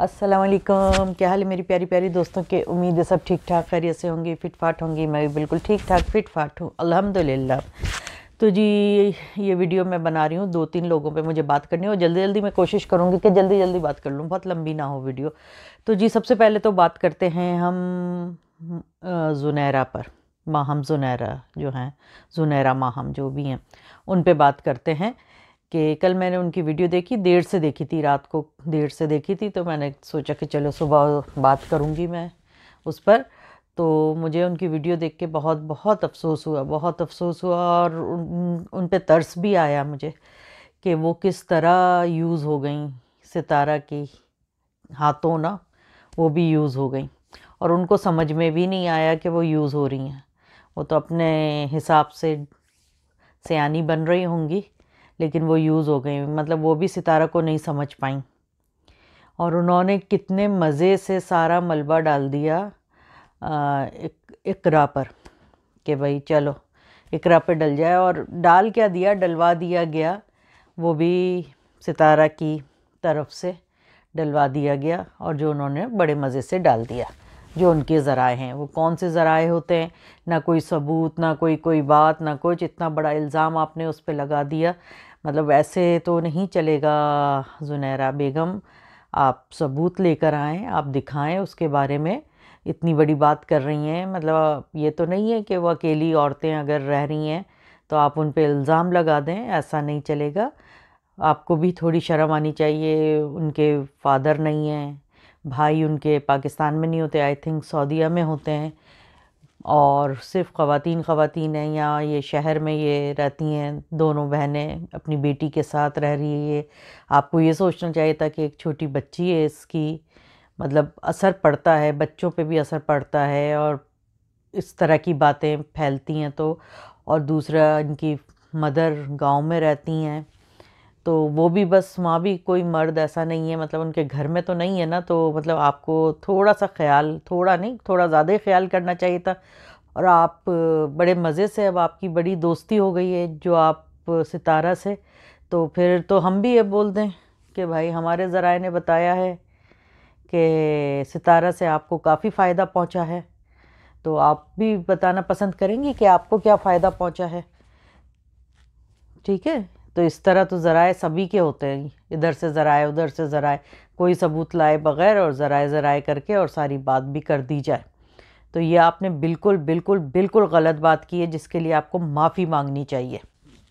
असलम क्या हाल है मेरी प्यारी प्यारी दोस्तों के उम्मीद है सब ठीक ठाक खैरियत से होंगी फिट फाट होंगी मैं भी बिल्कुल ठीक ठाक फिट फाट हूँ अल्हम्दुलिल्लाह तो जी ये वीडियो मैं बना रही हूँ दो तीन लोगों पे मुझे बात करनी हो जल्दी जल्दी मैं कोशिश करूँगी कि जल्दी जल्दी बात कर लूँ बहुत लंबी ना हो वीडियो तो जी सबसे पहले तो बात करते हैं हम जुनैरा पर माहम जुनैरा जो हैं जुनैरा माहम जो भी हैं उन पर बात करते हैं कि कल मैंने उनकी वीडियो देखी देर से देखी थी रात को देर से देखी थी तो मैंने सोचा कि चलो सुबह बात करूँगी मैं उस पर तो मुझे उनकी वीडियो देख के बहुत बहुत अफसोस हुआ बहुत अफसोस हुआ और उन उन पर तर्स भी आया मुझे कि वो किस तरह यूज़ हो गई सितारा की हाथों ना वो भी यूज़ हो गई और उनको समझ में भी नहीं आया कि वो यूज़ हो रही हैं वो तो अपने हिसाब से सयानी बन रही होंगी लेकिन वो यूज़ हो गई मतलब वो भी सितारा को नहीं समझ पाई और उन्होंने कितने मज़े से सारा मलबा डाल दिया इकरा पर कि भाई चलो इकरा पर डल जाए और डाल क्या दिया डलवा दिया गया वो भी सितारा की तरफ से डलवा दिया गया और जो उन्होंने बड़े मज़े से डाल दिया जो उनके ज़रा हैं वो कौन से ज़रा होते हैं ना कोई सबूत ना कोई कोई बात ना कुछ इतना बड़ा इल्ज़ाम आपने उस पर लगा दिया मतलब ऐसे तो नहीं चलेगा जुनैरा बेगम आप सबूत लेकर आएँ आप दिखाएँ उसके बारे में इतनी बड़ी बात कर रही हैं मतलब ये तो नहीं है कि वो अकेली औरतें अगर रह रही हैं तो आप उन पर इल्ज़ाम लगा दें ऐसा नहीं चलेगा आपको भी थोड़ी शर्म आनी चाहिए उनके फादर नहीं हैं भाई उनके पाकिस्तान में नहीं होते आई थिंक सऊदीया में होते हैं और सिर्फ ख़वातीन ख़वातीन हैं यहाँ ये शहर में ये रहती हैं दोनों बहनें अपनी बेटी के साथ रह रही है ये आपको ये सोचना चाहिए था कि एक छोटी बच्ची है इसकी मतलब असर पड़ता है बच्चों पे भी असर पड़ता है और इस तरह की बातें फैलती हैं तो और दूसरा इनकी मदर गांव में रहती हैं तो वो भी बस वहाँ भी कोई मर्द ऐसा नहीं है मतलब उनके घर में तो नहीं है ना तो मतलब आपको थोड़ा सा ख्याल थोड़ा नहीं थोड़ा ज़्यादा ही ख्याल करना चाहिए था और आप बड़े मज़े से अब आपकी बड़ी दोस्ती हो गई है जो आप सितारा से तो फिर तो हम भी ये बोल दें कि भाई हमारे ज़राए ने बताया है कि सितारा से आपको काफ़ी फ़ायदा पहुँचा है तो आप भी बताना पसंद करेंगी कि आपको क्या फ़ायदा पहुँचा है ठीक है तो इस तरह तो ज़राए सभी के होते हैं इधर से ज़राए उधर से ज़राए कोई सबूत लाए बग़ैर और ज़राए ज़राए करके और सारी बात भी कर दी जाए तो ये आपने बिल्कुल बिल्कुल बिल्कुल गलत बात की है जिसके लिए आपको माफ़ी मांगनी चाहिए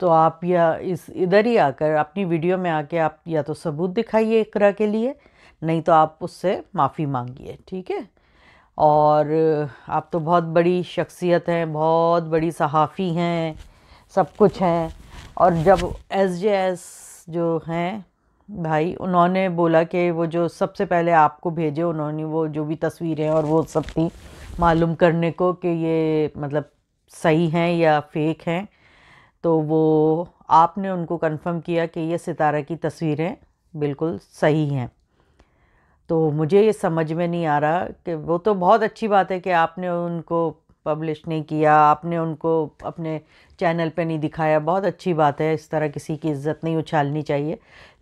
तो आप या इस इधर ही आकर अपनी वीडियो में आके आप या तो सबूत दिखाइए इकर के लिए नहीं तो आप उससे माफ़ी मांगिए ठीक है और आप तो बहुत बड़ी शख्सियत हैं बहुत बड़ी सहाफ़ी हैं सब कुछ हैं और जब एस जे एस जो हैं भाई उन्होंने बोला कि वो जो सबसे पहले आपको भेजे उन्होंने वो जो भी तस्वीरें और वो सब थी मालूम करने को कि ये मतलब सही हैं या फेक हैं तो वो आपने उनको कंफर्म किया कि ये सितारा की तस्वीरें बिल्कुल सही हैं तो मुझे ये समझ में नहीं आ रहा कि वो तो बहुत अच्छी बात है कि आपने उनको पब्लिश नहीं किया आपने उनको अपने चैनल पे नहीं दिखाया बहुत अच्छी बात है इस तरह किसी की इज्जत नहीं उछालनी चाहिए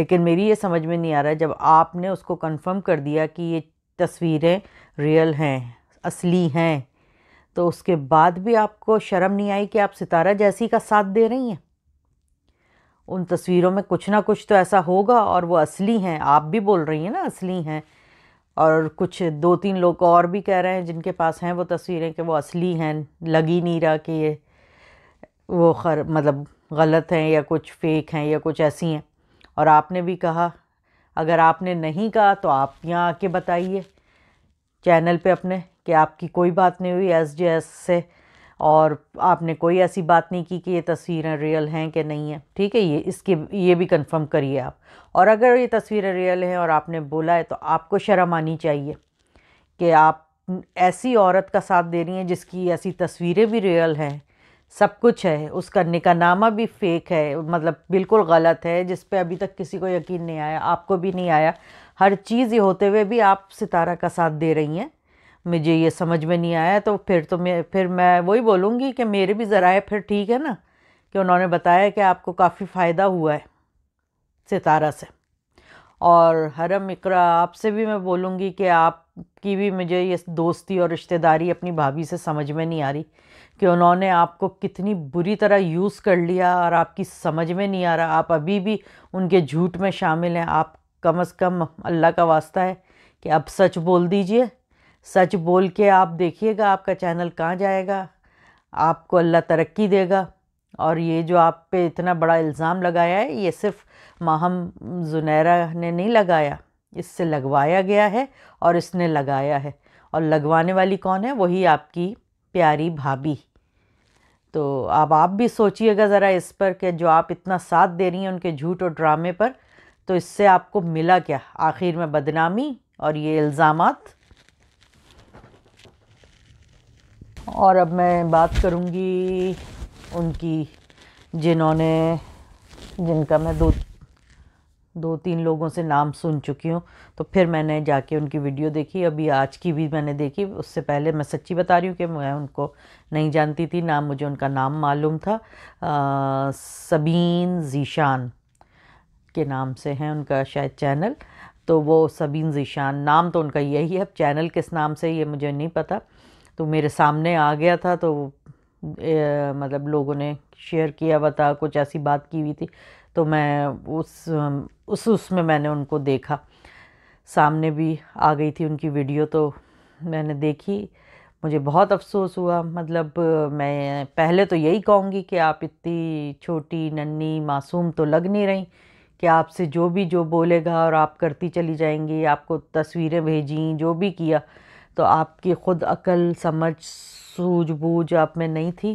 लेकिन मेरी ये समझ में नहीं आ रहा है जब आपने उसको कंफर्म कर दिया कि ये तस्वीरें रियल हैं असली हैं तो उसके बाद भी आपको शर्म नहीं आई कि आप सितारा जैसी का साथ दे रही हैं उन तस्वीरों में कुछ ना कुछ तो ऐसा होगा और वो असली हैं आप भी बोल रही हैं ना असली हैं और कुछ दो तीन लोग और भी कह रहे हैं जिनके पास हैं वो तस्वीरें कि वो असली हैं लग ही नहीं रहा कि ये वो खर मतलब गलत हैं या कुछ फेक हैं या कुछ ऐसी हैं और आपने भी कहा अगर आपने नहीं कहा तो आप यहाँ आके बताइए चैनल पे अपने कि आपकी कोई बात नहीं हुई एस जे एस से और आपने कोई ऐसी बात नहीं की कि ये तस्वीरें रियल हैं कि नहीं हैं ठीक है ये इसके ये भी कंफर्म करिए आप और अगर ये तस्वीरें रियल हैं और आपने बोला है तो आपको शर्म आनी चाहिए कि आप ऐसी औरत का साथ दे रही हैं जिसकी ऐसी तस्वीरें भी रियल हैं सब कुछ है उसका निकानामा भी फेक है मतलब बिल्कुल गलत है जिस पर अभी तक किसी को यकीन नहीं आया आपको भी नहीं आया हर चीज़ ये होते हुए भी आप सितारा का साथ दे रही हैं मुझे ये समझ में नहीं आया तो फिर तो मैं फिर मैं वही बोलूँगी कि मेरे भी ज़राए फिर ठीक है ना कि उन्होंने बताया कि आपको काफ़ी फ़ायदा हुआ है सितारा से और हरम इकरा आपसे भी मैं बोलूँगी कि आपकी भी मुझे ये दोस्ती और रिश्तेदारी अपनी भाभी से समझ में नहीं आ रही कि उन्होंने आपको कितनी बुरी तरह यूज़ कर लिया और आपकी समझ में नहीं आ रहा आप अभी भी उनके झूठ में शामिल हैं आप कम अज़ कम अल्लाह का वास्ता है कि अब सच बोल दीजिए सच बोल के आप देखिएगा आपका चैनल कहाँ जाएगा आपको अल्लाह तरक्की देगा और ये जो आप पे इतना बड़ा इल्ज़ाम लगाया है ये सिर्फ माहम जुनैरा ने नहीं लगाया इससे लगवाया गया है और इसने लगाया है और लगवाने वाली कौन है वही आपकी प्यारी भाभी तो अब आप भी सोचिएगा ज़रा इस पर कि जो आप इतना साथ दे रही हैं उनके झूठ और ड्रामे पर तो इससे आपको मिला क्या आखिर में बदनामी और ये इल्ज़ाम और अब मैं बात करूँगी उनकी जिन्होंने जिनका मैं दो दो तीन लोगों से नाम सुन चुकी हूँ तो फिर मैंने जाके उनकी वीडियो देखी अभी आज की भी मैंने देखी उससे पहले मैं सच्ची बता रही हूँ कि मैं उनको नहीं जानती थी ना मुझे उनका नाम मालूम था आ, सबीन जीशान के नाम से हैं उनका शायद चैनल तो वो सबीन जीशान नाम तो उनका यही है अब चैनल किस नाम से ये मुझे नहीं पता तो मेरे सामने आ गया था तो ए, मतलब लोगों ने शेयर किया हुआ था कुछ ऐसी बात की हुई थी तो मैं उस उस उसमें मैंने उनको देखा सामने भी आ गई थी उनकी वीडियो तो मैंने देखी मुझे बहुत अफसोस हुआ मतलब मैं पहले तो यही कहूँगी कि आप इतनी छोटी नन्ही मासूम तो लग नहीं रही कि आपसे जो भी जो बोलेगा और आप करती चली जाएंगी आपको तस्वीरें भेजी जो भी किया तो आपकी ख़ुद अकल समझ सूझबूझ आप में नहीं थी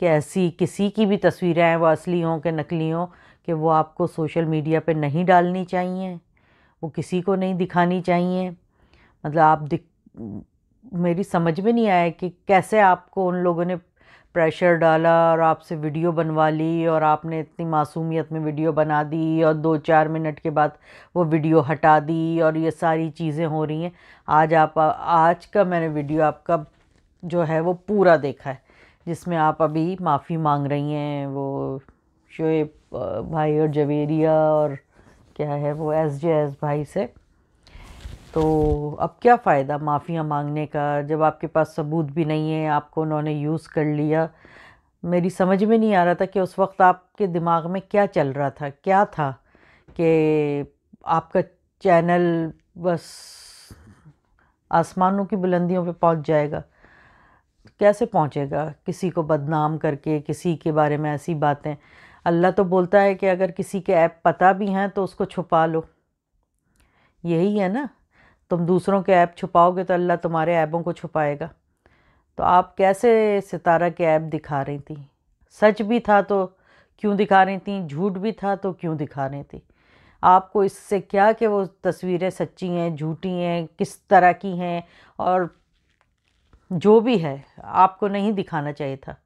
कि ऐसी किसी की भी तस्वीरें हैं वो असली हों कि नकली हों कि वो आपको सोशल मीडिया पे नहीं डालनी चाहिए वो किसी को नहीं दिखानी चाहिए मतलब आप दिख मेरी समझ में नहीं आया कि कैसे आपको उन लोगों ने प्रेशर डाला और आपसे वीडियो बनवा ली और आपने इतनी मासूमियत में वीडियो बना दी और दो चार मिनट के बाद वो वीडियो हटा दी और ये सारी चीज़ें हो रही हैं आज आप आज का मैंने वीडियो आपका जो है वो पूरा देखा है जिसमें आप अभी माफ़ी मांग रही हैं वो शोएब भाई और जवेरिया और क्या है वो एस जे एस भाई से तो अब क्या फ़ायदा माफ़ियाँ मांगने का जब आपके पास सबूत भी नहीं है आपको उन्होंने यूज़ कर लिया मेरी समझ में नहीं आ रहा था कि उस वक्त आपके दिमाग में क्या चल रहा था क्या था कि आपका चैनल बस आसमानों की बुलंदियों पे पहुंच जाएगा कैसे पहुंचेगा किसी को बदनाम करके किसी के बारे में ऐसी बातें अल्लाह तो बोलता है कि अगर किसी के ऐप पता भी हैं तो उसको छुपा लो यही है ना तुम दूसरों के ऐप छुपाओगे तो अल्लाह तुम्हारे ऐबों को छुपाएगा तो आप कैसे सितारा के ऐप दिखा रही थी सच भी था तो क्यों दिखा रही थी झूठ भी था तो क्यों दिखा रही थी आपको इससे क्या कि वो तस्वीरें सच्ची हैं झूठी हैं किस तरह की हैं और जो भी है आपको नहीं दिखाना चाहिए था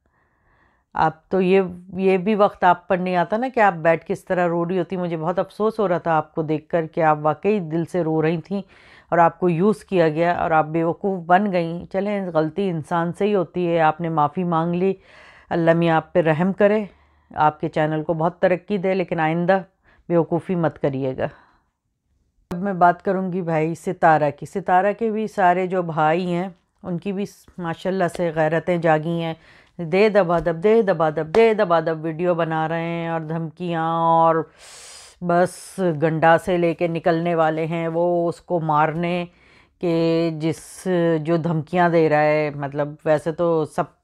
आप तो ये ये भी वक्त आप पर नहीं आता ना कि आप बैठ किस तरह रो रही होती मुझे बहुत अफसोस हो रहा था आपको देखकर कि आप वाकई दिल से रो रही थी और आपको यूज़ किया गया और आप बेवकूफ़ बन गई चलें गलती इंसान से ही होती है आपने माफ़ी मांग ली अल्लाह मियाँ आप पर रहम करे आपके चैनल को बहुत तरक्की दे लेकिन आइंदा बेवकूफ़ी मत करिएगा अब मैं बात करूँगी भाई सितारा की सितारा के भी सारे जो भाई हैं उनकी भी माशाल्लाह से गैरतें जागी हैं दे दबा दब दे दबा दब दे दबा दब वीडियो बना रहे हैं और धमकियाँ और बस गंडा से लेके निकलने वाले हैं वो उसको मारने के जिस जो धमकियां दे रहा है मतलब वैसे तो सब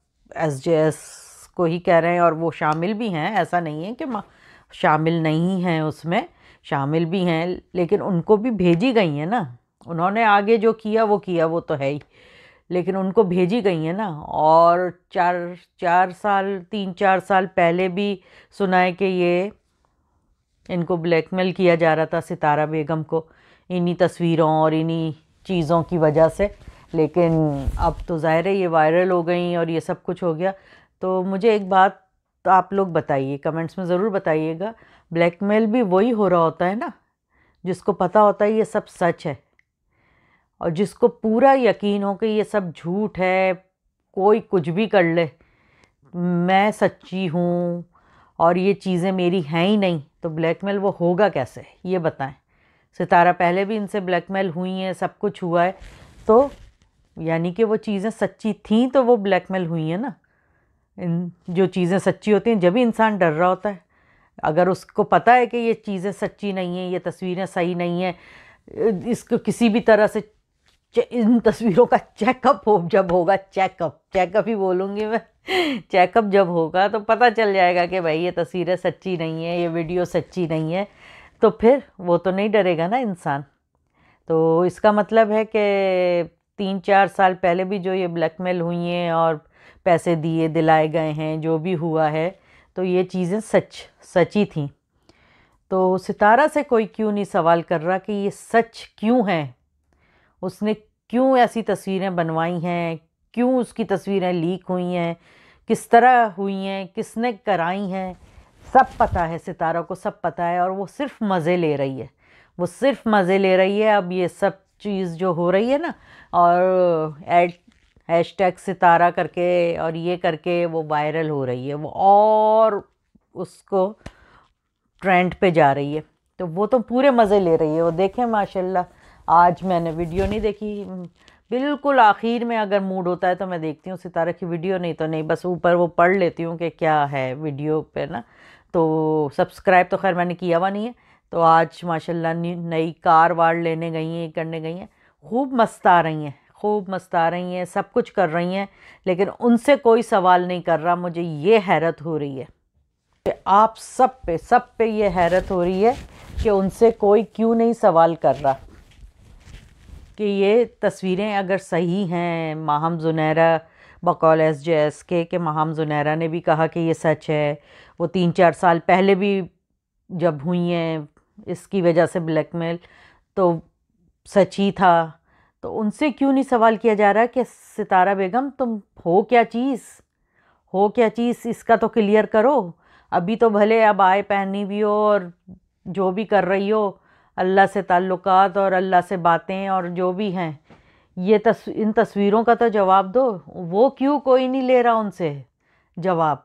एस जे एस को ही कह रहे हैं और वो शामिल भी हैं ऐसा नहीं है कि शामिल नहीं हैं उसमें शामिल भी हैं लेकिन उनको भी भेजी गई हैं ना उन्होंने आगे जो किया वो किया वो तो है ही लेकिन उनको भेजी गई हैं ना और चार चार साल तीन चार साल पहले भी सुना है कि ये इनको ब्लैकमेल किया जा रहा था सितारा बेगम को इन्हीं तस्वीरों और इन्हीं चीज़ों की वजह से लेकिन अब तो ज़ाहिर है ये वायरल हो गई और ये सब कुछ हो गया तो मुझे एक बात तो आप लोग बताइए कमेंट्स में ज़रूर बताइएगा ब्लैकमेल भी वही हो रहा होता है ना जिसको पता होता है ये सब सच है और जिसको पूरा यकीन हो कि ये सब झूठ है कोई कुछ भी कर ले मैं सच्ची हूँ और ये चीज़ें मेरी हैं ही नहीं तो ब्लैकमेल वो होगा कैसे ये बताएं सितारा पहले भी इनसे ब्लैकमेल हुई है सब कुछ हुआ है तो यानी कि वो चीज़ें सच्ची थीं तो वो ब्लैकमेल हुई हैं ना इन जो चीज़ें सच्ची होती हैं जब भी इंसान डर रहा होता है अगर उसको पता है कि ये चीज़ें सच्ची नहीं हैं ये तस्वीरें सही नहीं हैं इसको किसी भी तरह से इन तस्वीरों का चेकअप हो जब होगा चेकअप चेकअप ही बोलूँगी मैं चेकअप जब होगा तो पता चल जाएगा कि भाई ये तस्वीरें सच्ची नहीं है ये वीडियो सच्ची नहीं है तो फिर वो तो नहीं डरेगा ना इंसान तो इसका मतलब है कि तीन चार साल पहले भी जो ये ब्लैकमेल हुई हैं और पैसे दिए दिलाए गए हैं जो भी हुआ है तो ये चीज़ें सच सची थी तो सितारा से कोई क्यों नहीं सवाल कर रहा कि ये सच क्यों है उसने क्यों ऐसी तस्वीरें बनवाई हैं क्यों उसकी तस्वीरें लीक हुई हैं किस तरह हुई हैं किसने कराई हैं सब पता है सितारा को सब पता है और वो सिर्फ मज़े ले रही है वो सिर्फ मज़े ले रही है अब ये सब चीज़ जो हो रही है ना और एड हैश टैग सितारा करके और ये करके वो वायरल हो रही है वो और उसको ट्रेंड पे जा रही है तो वो तो पूरे मज़े ले रही है वो देखें माशाल्लाह आज मैंने वीडियो नहीं देखी बिल्कुल आखिर में अगर मूड होता है तो मैं देखती हूँ सितारा की वीडियो नहीं तो नहीं बस ऊपर वो पढ़ लेती हूँ कि क्या है वीडियो पे ना तो सब्सक्राइब तो खैर मैंने किया हुआ नहीं है तो आज माशाल्लाह नई कार वार लेने गई हैं करने गई हैं खूब मस्त आ रही हैं खूब मस्त आ रही हैं सब कुछ कर रही हैं लेकिन उनसे कोई सवाल नहीं कर रहा मुझे ये हैरत हो रही है कि आप सब पे सब पे ये हैरत हो रही है कि उनसे कोई क्यों नहीं सवाल कर रहा कि ये तस्वीरें अगर सही हैं माहम जुनैरा बकौल एस जे एस के के माहम जुनैरा ने भी कहा कि ये सच है वो तीन चार साल पहले भी जब हुई हैं इसकी वजह से ब्लैक मेल तो सच ही था तो उनसे क्यों नहीं सवाल किया जा रहा कि सितारा बेगम तुम हो क्या चीज़ हो क्या चीज़ इसका तो क्लियर करो अभी तो भले अब आए पहनी भी हो और जो भी कर रही हो अल्लाह से ताल्लुकात और अल्लाह से बातें और जो भी हैं ये तस इन तस्वीरों का तो जवाब दो वो क्यों कोई नहीं ले रहा उनसे जवाब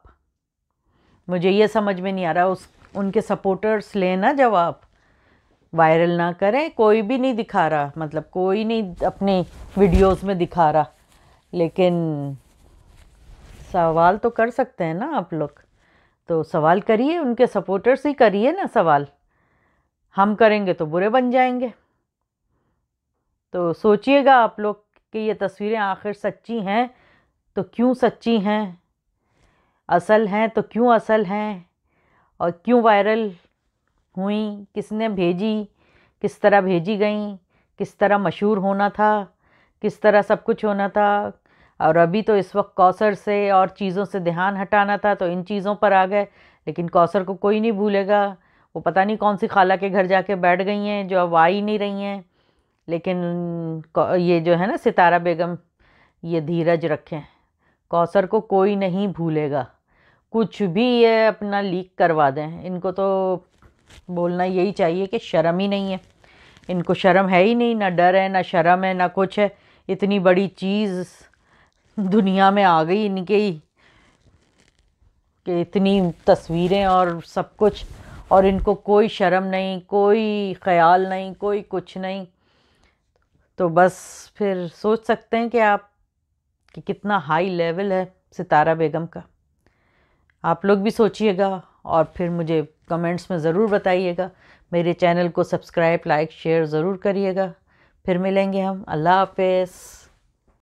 मुझे ये समझ में नहीं आ रहा उस उनके सपोर्टर्स लेना जवाब वायरल ना करें कोई भी नहीं दिखा रहा मतलब कोई नहीं अपने वीडियोस में दिखा रहा लेकिन सवाल तो कर सकते हैं ना आप लोग तो सवाल करिए उनके सपोर्टर्स ही करिए ना सवाल हम करेंगे तो बुरे बन जाएंगे तो सोचिएगा आप लोग कि ये तस्वीरें आखिर सच्ची हैं तो क्यों सच्ची हैं असल हैं तो क्यों असल हैं और क्यों वायरल हुई किसने भेजी किस तरह भेजी गई किस तरह मशहूर होना था किस तरह सब कुछ होना था और अभी तो इस वक्त कौसर से और चीज़ों से ध्यान हटाना था तो इन चीज़ों पर आ गए लेकिन कौसर को कोई नहीं भूलेगा वो पता नहीं कौन सी खाला के घर जाके बैठ गई हैं जो अब आ ही नहीं रही हैं लेकिन ये जो है ना सितारा बेगम ये धीरज रखें कौसर को कोई नहीं भूलेगा कुछ भी ये अपना लीक करवा दें इनको तो बोलना यही चाहिए कि शर्म ही नहीं है इनको शर्म है ही नहीं ना डर है ना शर्म है ना कुछ है इतनी बड़ी चीज़ दुनिया में आ गई इनके ही कि इतनी तस्वीरें और सब कुछ और इनको कोई शर्म नहीं कोई ख्याल नहीं कोई कुछ नहीं तो बस फिर सोच सकते हैं कि आप कि कितना हाई लेवल है सितारा बेगम का आप लोग भी सोचिएगा और फिर मुझे कमेंट्स में ज़रूर बताइएगा मेरे चैनल को सब्सक्राइब लाइक शेयर ज़रूर करिएगा फिर मिलेंगे हम अल्लाह हाफ